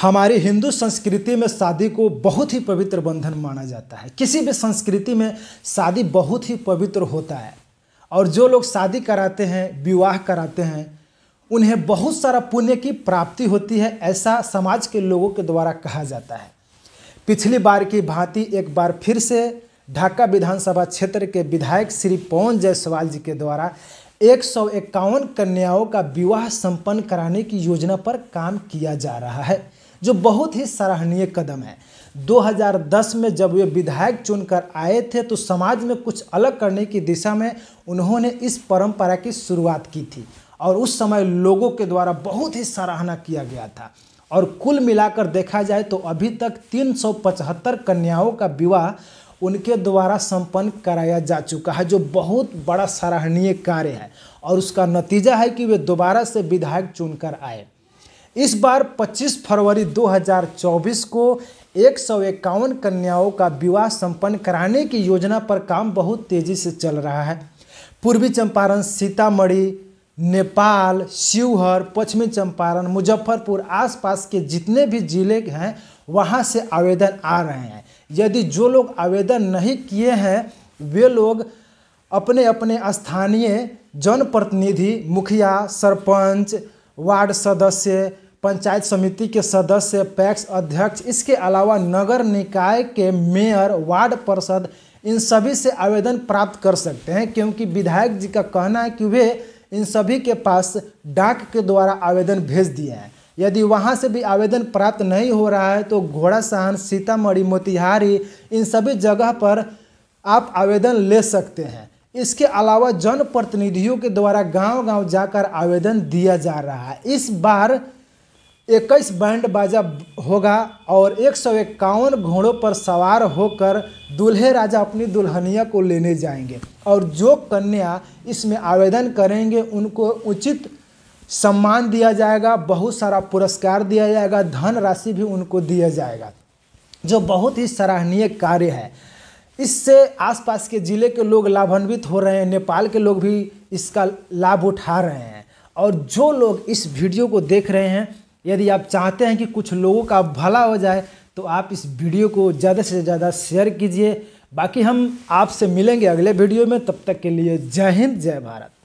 हमारी हिंदू संस्कृति में शादी को बहुत ही पवित्र बंधन माना जाता है किसी भी संस्कृति में शादी बहुत ही पवित्र होता है और जो लोग शादी कराते हैं विवाह कराते हैं उन्हें बहुत सारा पुण्य की प्राप्ति होती है ऐसा समाज के लोगों के द्वारा कहा जाता है पिछली बार की भांति एक बार फिर से ढाका विधानसभा क्षेत्र के विधायक श्री पवन जायसवाल जी के द्वारा एक सौ इक्यावन कन्याओं का विवाह संपन्न कराने की योजना पर काम किया जा रहा है जो बहुत ही सराहनीय कदम है 2010 में जब वे विधायक चुनकर आए थे तो समाज में कुछ अलग करने की दिशा में उन्होंने इस परंपरा की शुरुआत की थी और उस समय लोगों के द्वारा बहुत ही सराहना किया गया था और कुल मिलाकर देखा जाए तो अभी तक तीन कन्याओं का विवाह उनके द्वारा संपन्न कराया जा चुका है जो बहुत बड़ा सराहनीय कार्य है और उसका नतीजा है कि वे दोबारा से विधायक चुनकर आए इस बार 25 फरवरी 2024 को एक सौ इक्यावन कन्याओं का विवाह संपन्न कराने की योजना पर काम बहुत तेज़ी से चल रहा है पूर्वी चंपारण सीतामढ़ी नेपाल शिवहर पश्चिमी चंपारण मुजफ्फरपुर आसपास के जितने भी ज़िले हैं वहाँ से आवेदन आ रहे हैं यदि जो लोग आवेदन नहीं किए हैं वे लोग अपने अपने स्थानीय जनप्रतिनिधि मुखिया सरपंच वार्ड सदस्य पंचायत समिति के सदस्य पैक्स अध्यक्ष इसके अलावा नगर निकाय के मेयर वार्ड परिषद इन सभी से आवेदन प्राप्त कर सकते हैं क्योंकि विधायक जी का कहना है कि वे इन सभी के पास डाक के द्वारा आवेदन भेज दिया है यदि वहाँ से भी आवेदन प्राप्त नहीं हो रहा है तो सहन सीतामढ़ी मोतिहारी इन सभी जगह पर आप आवेदन ले सकते हैं इसके अलावा जनप्रतिनिधियों के द्वारा गांव-गांव जाकर आवेदन दिया जा रहा है इस बार इक्कीस बैंड बाजा होगा और एक सौ इक्यावन घोड़ों पर सवार होकर दूल्हे राजा अपनी दुल्हनिया को लेने जाएंगे और जो कन्या इसमें आवेदन करेंगे उनको उचित सम्मान दिया जाएगा बहुत सारा पुरस्कार दिया जाएगा धन राशि भी उनको दिया जाएगा जो बहुत ही सराहनीय कार्य है इससे आसपास के ज़िले के लोग लाभान्वित हो रहे हैं नेपाल के लोग भी इसका लाभ उठा रहे हैं और जो लोग इस वीडियो को देख रहे हैं यदि आप चाहते हैं कि कुछ लोगों का भला हो जाए तो आप इस वीडियो को ज़्यादा से ज़्यादा शेयर कीजिए बाकी हम आपसे मिलेंगे अगले वीडियो में तब तक के लिए जय हिंद जय भारत